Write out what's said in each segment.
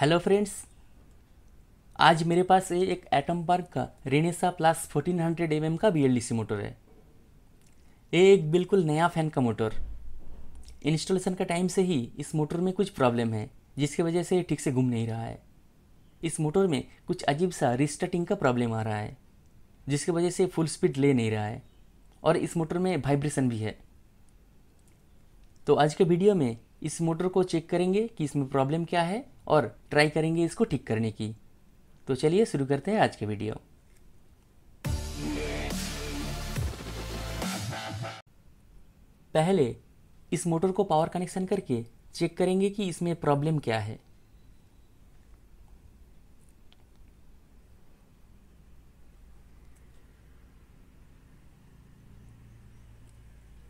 hello friends आज मेरे पास ये एक एटम पार्क का रेनेसा प्लस 1400 हंड्रेड mm का बी मोटर है ये एक बिल्कुल नया फैन का मोटर इंस्टॉलेशन का टाइम से ही इस मोटर में कुछ प्रॉब्लम है जिसकी वजह से ये ठीक से घूम नहीं रहा है इस मोटर में कुछ अजीब सा रिस्टार्टिंग का प्रॉब्लम आ रहा है जिसकी वजह से फुल स्पीड ले नहीं रहा है और इस मोटर में वाइब्रेशन भी है तो आज के वीडियो में इस मोटर को चेक करेंगे कि इसमें प्रॉब्लम क्या है और ट्राई करेंगे इसको ठीक करने की तो चलिए शुरू करते हैं आज के वीडियो पहले इस मोटर को पावर कनेक्शन करके चेक करेंगे कि इसमें प्रॉब्लम क्या है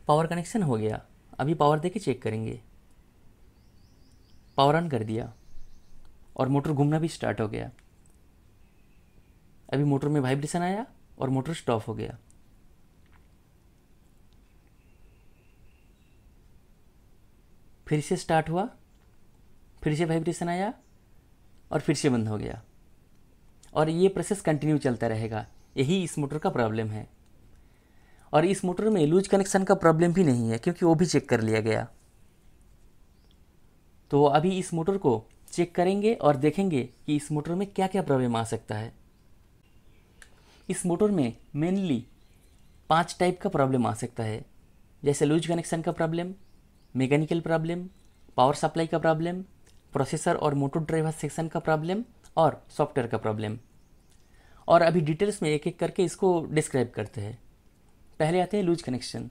पावर कनेक्शन हो गया अभी पावर देके चेक करेंगे पावर ऑन कर दिया और मोटर घूमना भी स्टार्ट हो गया अभी मोटर में वाइब्रेशन आया और मोटर स्टॉप हो गया फिर से स्टार्ट हुआ फिर से वाइब्रेशन आया और फिर से बंद हो गया और ये प्रोसेस कंटिन्यू चलता रहेगा यही इस मोटर का प्रॉब्लम है और इस मोटर में लूज कनेक्शन का प्रॉब्लम भी नहीं है क्योंकि वो भी चेक कर लिया गया तो अभी इस मोटर को चेक करेंगे और देखेंगे कि इस मोटर में क्या क्या प्रॉब्लम आ सकता है इस मोटर में मेनली पांच टाइप का प्रॉब्लम आ सकता है जैसे लूज कनेक्शन का problem mechanical problem power supply का प्रॉब्लम प्रोसेसर और मोटर ड्राइवर सेक्शन का प्रॉब्लम और सॉफ्टवेयर का प्रॉब्लम और अभी डिटेल्स में एक एक करके इसको डिस्क्राइब करते हैं पहले आते हैं लूज कनेक्शन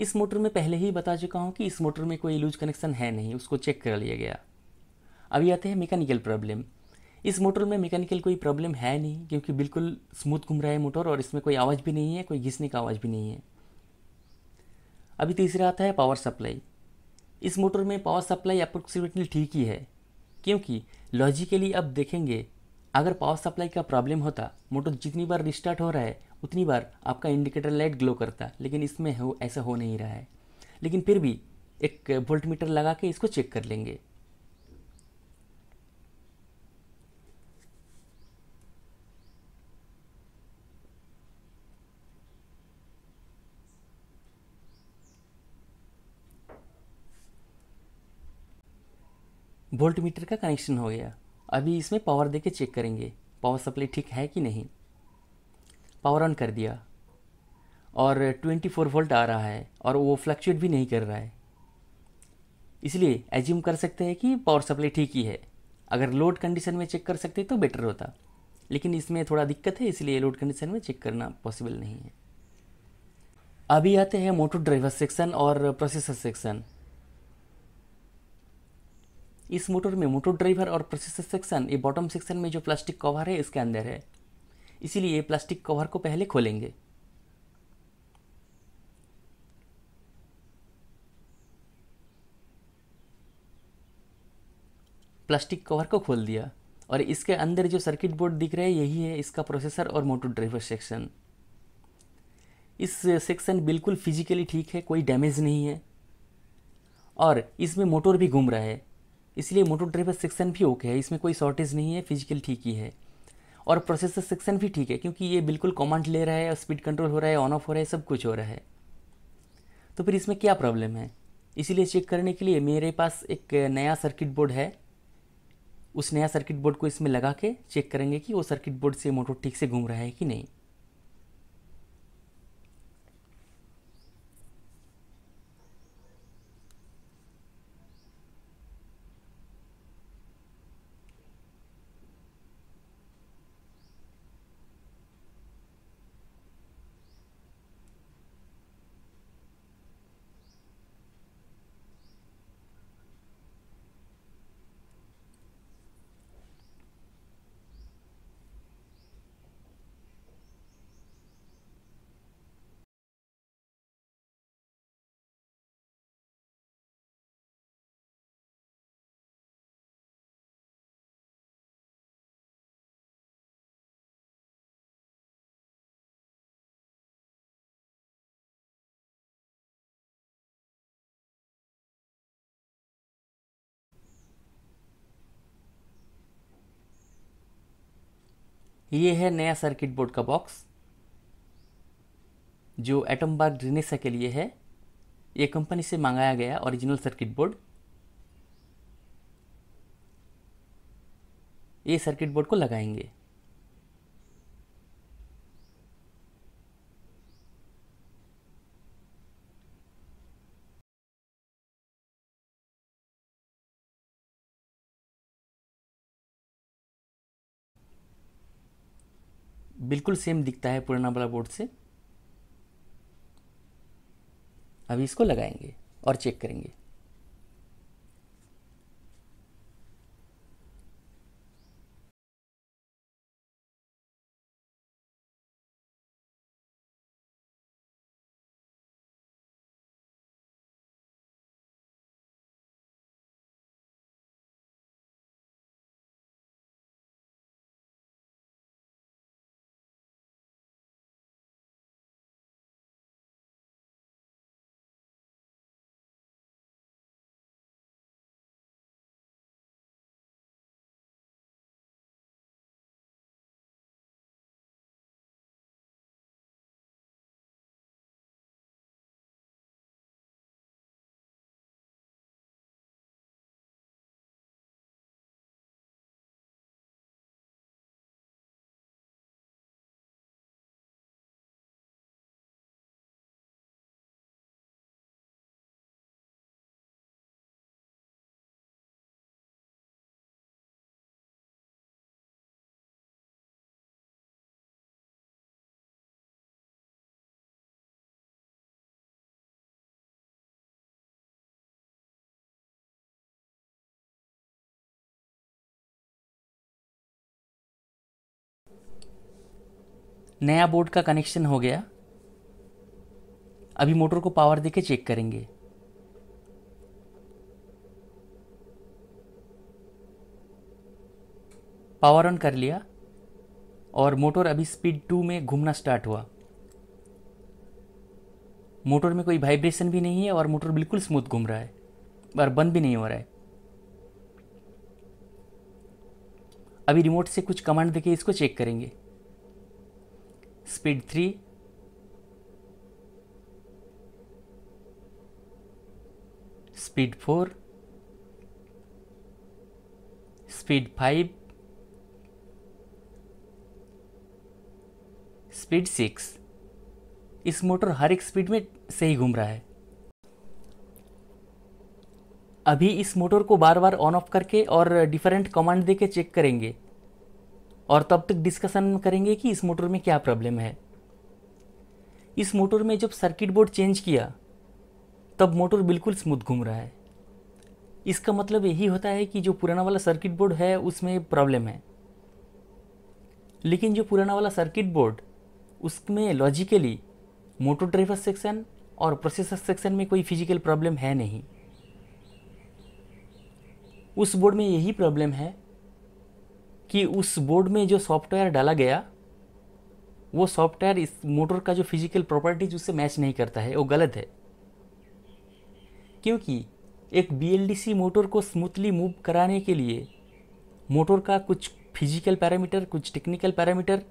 इस मोटर में पहले ही बता चुका हूँ कि इस मोटर में कोई लूज कनेक्शन है नहीं उसको चेक कर लिया गया अभी आते हैं मैकेनिकल प्रॉब्लम इस मोटर में मैकेनिकल कोई प्रॉब्लम है नहीं क्योंकि बिल्कुल स्मूथ घूम रहा है मोटर और इसमें कोई आवाज़ भी नहीं है कोई घिसने का आवाज़ भी नहीं है अभी तीसरा आता है पावर सप्लाई इस मोटर में पावर सप्लाई अप्रोक्सीमेटली ठीक ही है क्योंकि लॉजिकली अब देखेंगे अगर पावर सप्लाई का प्रॉब्लम होता मोटर जितनी बार रिस्टार्ट हो रहा है उतनी बार आपका इंडिकेटर लाइट ग्लो करता लेकिन इसमें हो ऐसा हो नहीं रहा है लेकिन फिर भी एक वोल्ट मीटर लगा के इसको चेक कर लेंगे वोल्ट मीटर का कनेक्शन हो गया अभी इसमें पावर दे के चेक करेंगे पावर सप्लाई ठीक है कि नहीं पावर ऑन कर दिया और 24 वोल्ट आ रहा है और वो फ्लक्चुएट भी नहीं कर रहा है इसलिए एज्यूम कर सकते हैं कि पावर सप्लाई ठीक ही है अगर लोड कंडीशन में चेक कर सकते तो बेटर होता लेकिन इसमें थोड़ा दिक्कत है इसलिए लोड कंडीशन में चेक करना पॉसिबल नहीं है अभी आते हैं मोटर ड्राइवर सेक्शन और प्रोसेसर सेक्शन इस मोटर में मोटर ड्राइवर और प्रोसेसर सेक्शन ये बॉटम सेक्शन में जो प्लास्टिक कवर है इसके अंदर है इसीलिए ये प्लास्टिक कवर को पहले खोलेंगे प्लास्टिक कवर को खोल दिया और इसके अंदर जो सर्किट बोर्ड दिख रहा है यही है इसका प्रोसेसर और मोटर ड्राइवर सेक्शन इस सेक्शन बिल्कुल फिजिकली ठीक है कोई डैमेज नहीं है और इसमें मोटर भी घूम रहा है इसलिए मोटो ड्राइवर सेक्शन भी ओके है इसमें कोई शॉर्टेज नहीं है फिजिकल ठीक ही है और प्रोसेसर सेक्शन भी ठीक है क्योंकि ये बिल्कुल कमांड ले रहा है और स्पीड कंट्रोल हो रहा है ऑन ऑफ हो रहा है सब कुछ हो रहा है तो फिर इसमें क्या प्रॉब्लम है इसीलिए चेक करने के लिए मेरे पास एक नया सर्किट बोर्ड है उस नया सर्किट बोर्ड को इसमें लगा के चेक करेंगे कि वो सर्किट बोर्ड से मोटर ठीक से घूम रहा है कि नहीं ये है नया सर्किट बोर्ड का बॉक्स जो एटम बार ग्रीनेसा के लिए है ये कंपनी से मंगाया गया ओरिजिनल सर्किट बोर्ड ये सर्किट बोर्ड को लगाएंगे बिल्कुल सेम दिखता है पुराना वाला बोर्ड से अभी इसको लगाएंगे और चेक करेंगे नया बोर्ड का कनेक्शन हो गया अभी मोटर को पावर देके चेक करेंगे पावर ऑन कर लिया और मोटर अभी स्पीड टू में घूमना स्टार्ट हुआ मोटर में कोई वाइब्रेशन भी नहीं है और मोटर बिल्कुल स्मूथ घूम रहा है और बंद भी नहीं हो रहा है अभी रिमोट से कुछ कमांड देके इसको चेक करेंगे speed three speed four speed five speed six इस मोटर हर एक स्पीड में सही घूम रहा है अभी इस मोटर को बार बार ऑन ऑफ करके और डिफरेंट कमांड दे के चेक करेंगे और तब तक डिस्कशन करेंगे कि इस मोटर में क्या प्रॉब्लम है इस मोटर में जब सर्किट बोर्ड चेंज किया तब मोटर बिल्कुल स्मूथ घूम रहा है इसका मतलब यही होता है कि जो पुराना वाला सर्किट बोर्ड है उसमें प्रॉब्लम है लेकिन जो पुराना वाला सर्किट बोर्ड उसमें लॉजिकली मोटर ड्राइवर सेक्शन और प्रोसेसर सेक्शन में कोई फिजिकल प्रॉब्लम है नहीं उस बोर्ड में यही प्रॉब्लम है कि उस बोर्ड में जो सॉफ्टवेयर डाला गया वो सॉफ्टवेयर इस मोटर का जो फिजिकल प्रॉपर्टीज उससे मैच नहीं करता है वो गलत है क्योंकि एक बी मोटर को स्मूथली मूव कराने के लिए मोटर का कुछ फिजिकल पैरामीटर कुछ technical parameter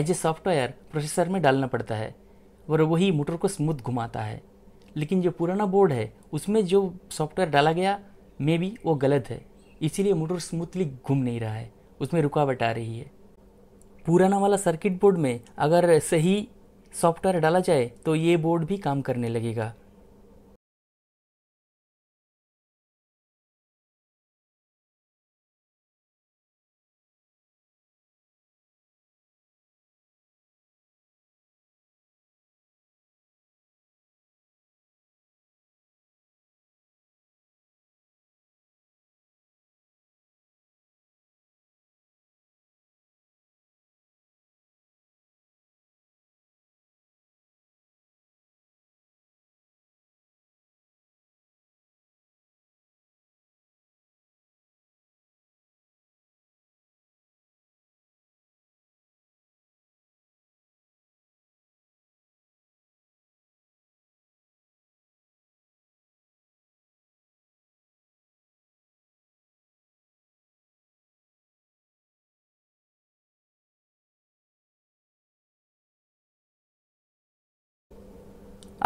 as a software processor में डालना पड़ता है और वही मोटर को स्मूथ घुमाता है लेकिन जो पुराना बोर्ड है उसमें जो सॉफ्टवेयर डाला गया मे बी वो गलत है इसीलिए मोटर स्मूथली घूम नहीं रहा है उसमें रुकावट आ रही है पुराना वाला सर्किट बोर्ड में अगर सही सॉफ्टवेयर डाला जाए तो ये बोर्ड भी काम करने लगेगा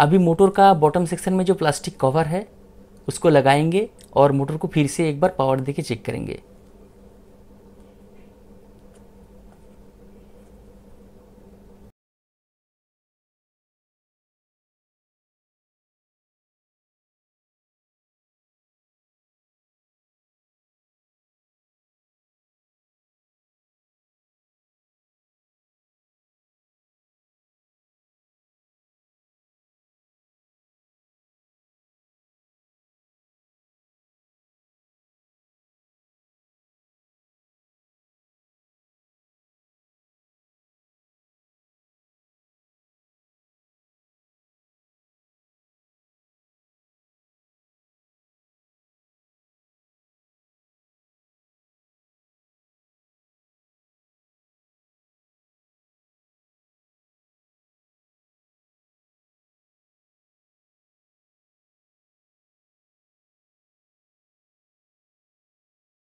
अभी मोटर का बॉटम सेक्शन में जो प्लास्टिक कवर है उसको लगाएंगे और मोटर को फिर से एक बार पावर दे के चेक करेंगे